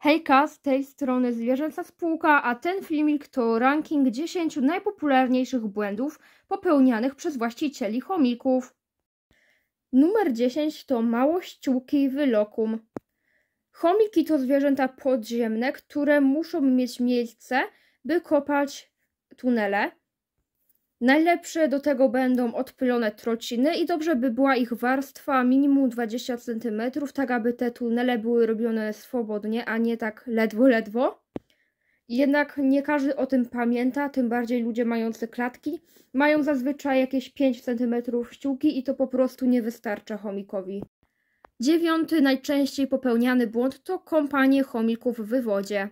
Hejka, z tej strony Zwierzęca Spółka, a ten filmik to ranking 10 najpopularniejszych błędów popełnianych przez właścicieli chomików. Numer 10 to małościółki wylokum. Chomiki to zwierzęta podziemne, które muszą mieć miejsce, by kopać tunele, Najlepsze do tego będą odpylone trociny i dobrze by była ich warstwa minimum 20 cm, tak aby te tunele były robione swobodnie, a nie tak ledwo, ledwo. Jednak nie każdy o tym pamięta, tym bardziej ludzie mający klatki mają zazwyczaj jakieś 5 cm ściółki i to po prostu nie wystarcza chomikowi. Dziewiąty najczęściej popełniany błąd to kąpanie chomików w wodzie.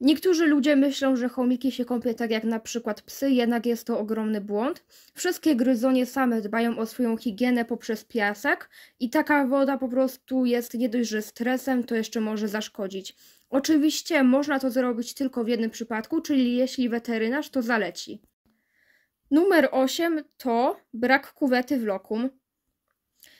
Niektórzy ludzie myślą, że chomiki się kąpią tak jak na przykład psy, jednak jest to ogromny błąd. Wszystkie gryzonie same dbają o swoją higienę poprzez piasek i taka woda po prostu jest nie dość, że stresem, to jeszcze może zaszkodzić. Oczywiście można to zrobić tylko w jednym przypadku, czyli jeśli weterynarz to zaleci. Numer 8 to brak kuwety w lokum.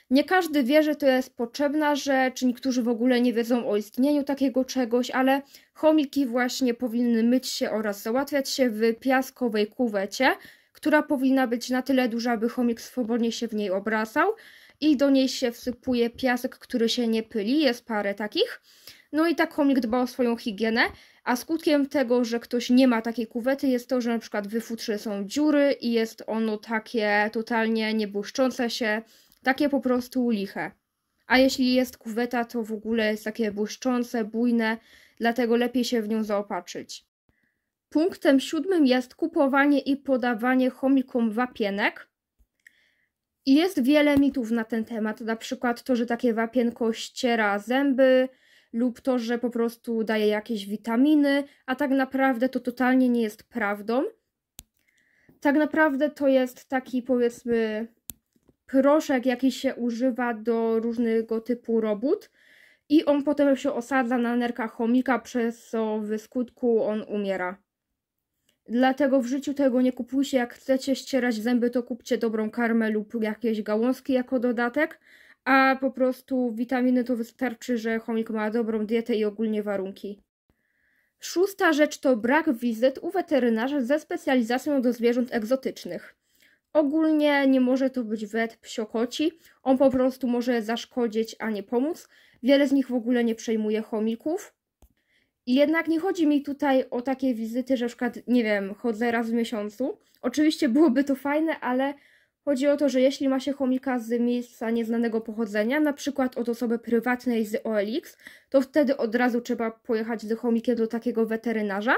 Nie każdy wie, że to jest potrzebna rzecz, niektórzy w ogóle nie wiedzą o istnieniu takiego czegoś, ale chomiki właśnie powinny myć się oraz załatwiać się w piaskowej kuwecie, która powinna być na tyle duża, by chomik swobodnie się w niej obracał i do niej się wsypuje piasek, który się nie pyli, jest parę takich. No i tak chomik dba o swoją higienę, a skutkiem tego, że ktoś nie ma takiej kuwety jest to, że na przykład w futrze są dziury i jest ono takie totalnie niebłyszczące się, takie po prostu liche. A jeśli jest kuweta, to w ogóle jest takie błyszczące, bujne, dlatego lepiej się w nią zaopatrzyć. Punktem siódmym jest kupowanie i podawanie chomikom wapienek. I jest wiele mitów na ten temat, na przykład to, że takie wapienko ściera zęby lub to, że po prostu daje jakieś witaminy, a tak naprawdę to totalnie nie jest prawdą. Tak naprawdę to jest taki powiedzmy proszek, jaki się używa do różnego typu robót i on potem się osadza na nerkach chomika, przez co w skutku on umiera. Dlatego w życiu tego nie kupujcie, jak chcecie ścierać zęby, to kupcie dobrą karmę lub jakieś gałązki jako dodatek, a po prostu witaminy to wystarczy, że chomik ma dobrą dietę i ogólnie warunki. Szósta rzecz to brak wizyt u weterynarza ze specjalizacją do zwierząt egzotycznych. Ogólnie nie może to być wet psiokoci, on po prostu może zaszkodzić, a nie pomóc. Wiele z nich w ogóle nie przejmuje chomików. Jednak nie chodzi mi tutaj o takie wizyty, że na przykład, nie wiem, chodzę raz w miesiącu. Oczywiście byłoby to fajne, ale chodzi o to, że jeśli ma się chomika z miejsca nieznanego pochodzenia, na przykład od osoby prywatnej z OLX, to wtedy od razu trzeba pojechać z chomikiem do takiego weterynarza,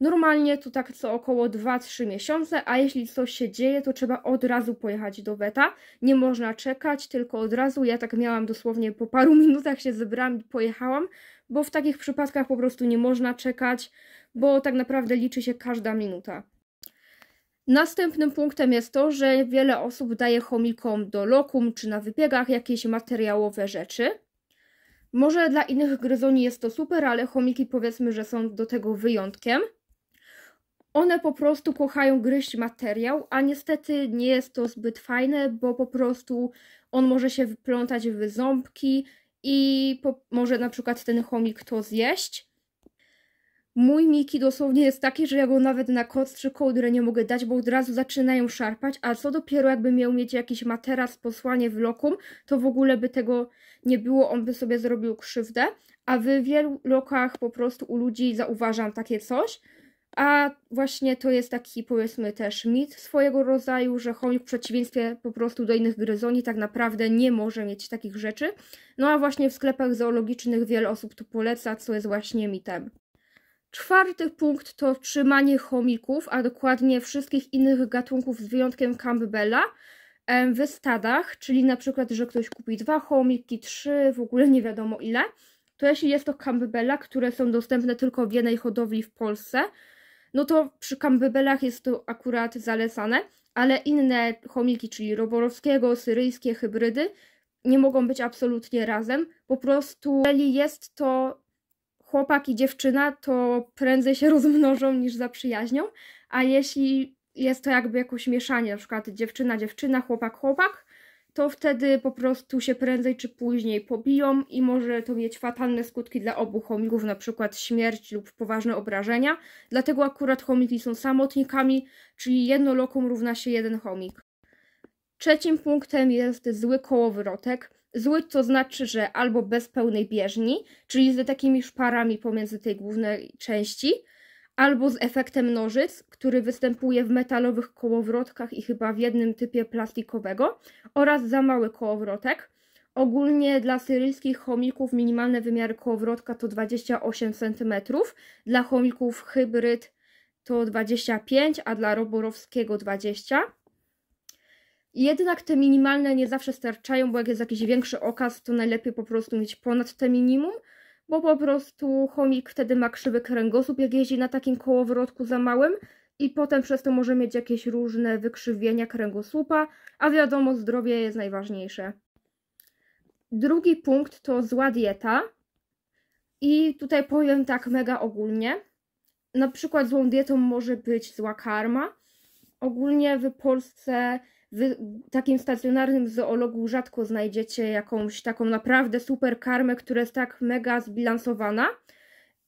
Normalnie to tak co około 2-3 miesiące, a jeśli coś się dzieje, to trzeba od razu pojechać do weta. Nie można czekać, tylko od razu. Ja tak miałam dosłownie po paru minutach się zebrałam i pojechałam, bo w takich przypadkach po prostu nie można czekać, bo tak naprawdę liczy się każda minuta. Następnym punktem jest to, że wiele osób daje chomikom do lokum czy na wypiegach jakieś materiałowe rzeczy. Może dla innych gryzoni jest to super, ale chomiki powiedzmy, że są do tego wyjątkiem. One po prostu kochają gryźć materiał, a niestety nie jest to zbyt fajne, bo po prostu on może się wyplątać w ząbki i po, może na przykład ten chomik to zjeść. Mój Miki dosłownie jest taki, że ja go nawet na koc czy kołdrę nie mogę dać, bo od razu zaczynają szarpać, a co dopiero jakby miał mieć jakiś materac, posłanie w lokum, to w ogóle by tego nie było, on by sobie zrobił krzywdę, a w wielu lokach po prostu u ludzi zauważam takie coś, a właśnie to jest taki, powiedzmy, też mit swojego rodzaju, że chomik w przeciwieństwie po prostu do innych gryzoni tak naprawdę nie może mieć takich rzeczy. No a właśnie w sklepach zoologicznych wiele osób to poleca, co jest właśnie mitem. Czwarty punkt to trzymanie chomików, a dokładnie wszystkich innych gatunków z wyjątkiem Campbella w stadach, czyli na przykład, że ktoś kupi dwa chomiki, trzy, w ogóle nie wiadomo ile. To jeśli jest to Campbella, które są dostępne tylko w jednej hodowli w Polsce, no to przy kambybelach jest to akurat zalecane, ale inne chomiki, czyli roborowskiego, syryjskie hybrydy, nie mogą być absolutnie razem. Po prostu, jeżeli jest to chłopak i dziewczyna, to prędzej się rozmnożą niż za przyjaźnią, a jeśli jest to jakby jakoś mieszanie, na przykład dziewczyna, dziewczyna, chłopak, chłopak, to wtedy po prostu się prędzej czy później pobiją i może to mieć fatalne skutki dla obu chomików, na przykład śmierć lub poważne obrażenia. Dlatego akurat chomiki są samotnikami, czyli jedno lokum równa się jeden chomik. Trzecim punktem jest zły kołowrotek. Zły to znaczy, że albo bez pełnej bieżni, czyli z takimi szparami pomiędzy tej głównej części, albo z efektem nożyc, który występuje w metalowych kołowrotkach i chyba w jednym typie plastikowego, oraz za mały kołowrotek. Ogólnie dla syryjskich chomików minimalne wymiary kołowrotka to 28 cm, dla chomików hybryd to 25, a dla roborowskiego 20. Jednak te minimalne nie zawsze starczają, bo jak jest jakiś większy okaz, to najlepiej po prostu mieć ponad te minimum, bo po prostu chomik wtedy ma krzywy kręgosłup, jak jeździ na takim kołowrotku za małym i potem przez to może mieć jakieś różne wykrzywienia kręgosłupa, a wiadomo, zdrowie jest najważniejsze. Drugi punkt to zła dieta. I tutaj powiem tak mega ogólnie. Na przykład złą dietą może być zła karma. Ogólnie w Polsce w takim stacjonarnym zoologu rzadko znajdziecie jakąś taką naprawdę super karmę, która jest tak mega zbilansowana.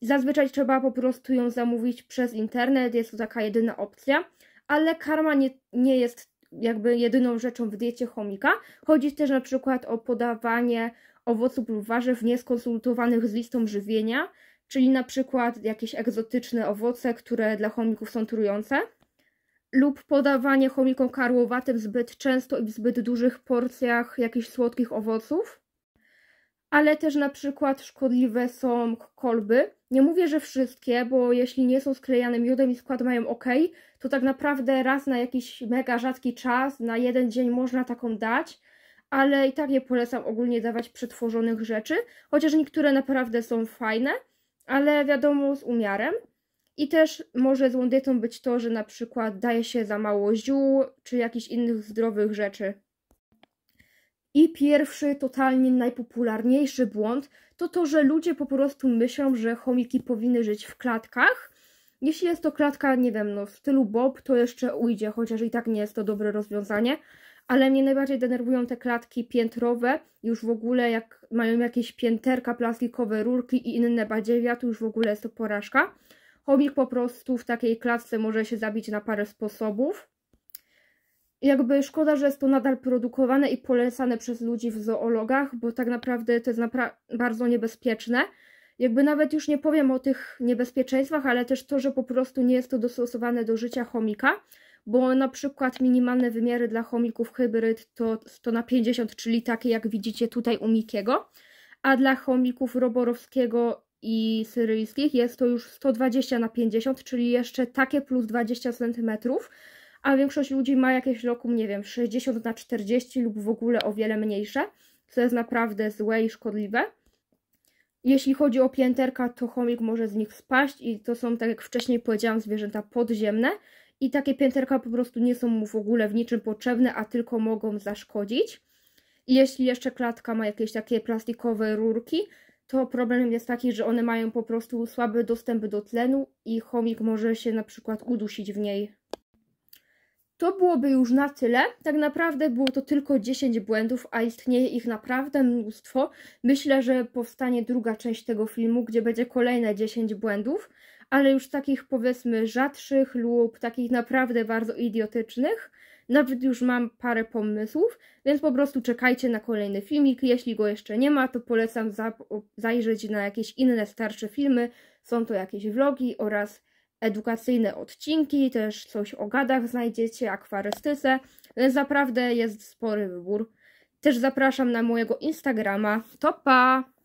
Zazwyczaj trzeba po prostu ją zamówić przez internet, jest to taka jedyna opcja, ale karma nie, nie jest jakby jedyną rzeczą w diecie chomika. Chodzi też na przykład o podawanie owoców lub warzyw nieskonsultowanych z listą żywienia, czyli na przykład jakieś egzotyczne owoce, które dla chomików są trujące lub podawanie chomikom karłowatym zbyt często i w zbyt dużych porcjach jakichś słodkich owoców. Ale też na przykład szkodliwe są kolby. Nie mówię, że wszystkie, bo jeśli nie są sklejane miodem i skład mają ok, to tak naprawdę raz na jakiś mega rzadki czas, na jeden dzień można taką dać, ale i tak nie polecam ogólnie dawać przetworzonych rzeczy, chociaż niektóre naprawdę są fajne, ale wiadomo z umiarem. I też może złą dietą być to, że na przykład daje się za mało ziół czy jakichś innych zdrowych rzeczy. I pierwszy, totalnie najpopularniejszy błąd to to, że ludzie po prostu myślą, że chomiki powinny żyć w klatkach. Jeśli jest to klatka, nie wiem, no, w stylu Bob, to jeszcze ujdzie, chociaż i tak nie jest to dobre rozwiązanie. Ale mnie najbardziej denerwują te klatki piętrowe, już w ogóle jak mają jakieś pięterka, plastikowe rurki i inne badziewia, to już w ogóle jest to porażka. Chomik po prostu w takiej klatce może się zabić na parę sposobów. Jakby szkoda, że jest to nadal produkowane i polecane przez ludzi w zoologach, bo tak naprawdę to jest napra bardzo niebezpieczne. Jakby nawet już nie powiem o tych niebezpieczeństwach, ale też to, że po prostu nie jest to dostosowane do życia chomika, bo na przykład minimalne wymiary dla chomików hybryd to 100 na 50, czyli takie jak widzicie tutaj u Mikiego, a dla chomików roborowskiego i syryjskich jest to już 120 na 50, czyli jeszcze takie plus 20 cm, a większość ludzi ma jakieś lokum, nie wiem, 60 na 40 lub w ogóle o wiele mniejsze, co jest naprawdę złe i szkodliwe. Jeśli chodzi o pięterka, to chomik może z nich spaść i to są, tak jak wcześniej powiedziałam, zwierzęta podziemne i takie pięterka po prostu nie są mu w ogóle w niczym potrzebne, a tylko mogą zaszkodzić. I jeśli jeszcze klatka ma jakieś takie plastikowe rurki, to problem jest taki, że one mają po prostu słaby dostęp do tlenu i chomik może się na przykład udusić w niej. To byłoby już na tyle. Tak naprawdę było to tylko 10 błędów, a istnieje ich naprawdę mnóstwo. Myślę, że powstanie druga część tego filmu, gdzie będzie kolejne 10 błędów, ale już takich powiedzmy rzadszych lub takich naprawdę bardzo idiotycznych. Nawet już mam parę pomysłów, więc po prostu czekajcie na kolejny filmik. Jeśli go jeszcze nie ma, to polecam zajrzeć na jakieś inne starsze filmy. Są to jakieś vlogi oraz edukacyjne odcinki, też coś o gadach znajdziecie, akwarystyce, więc naprawdę jest spory wybór. Też zapraszam na mojego Instagrama. Topa!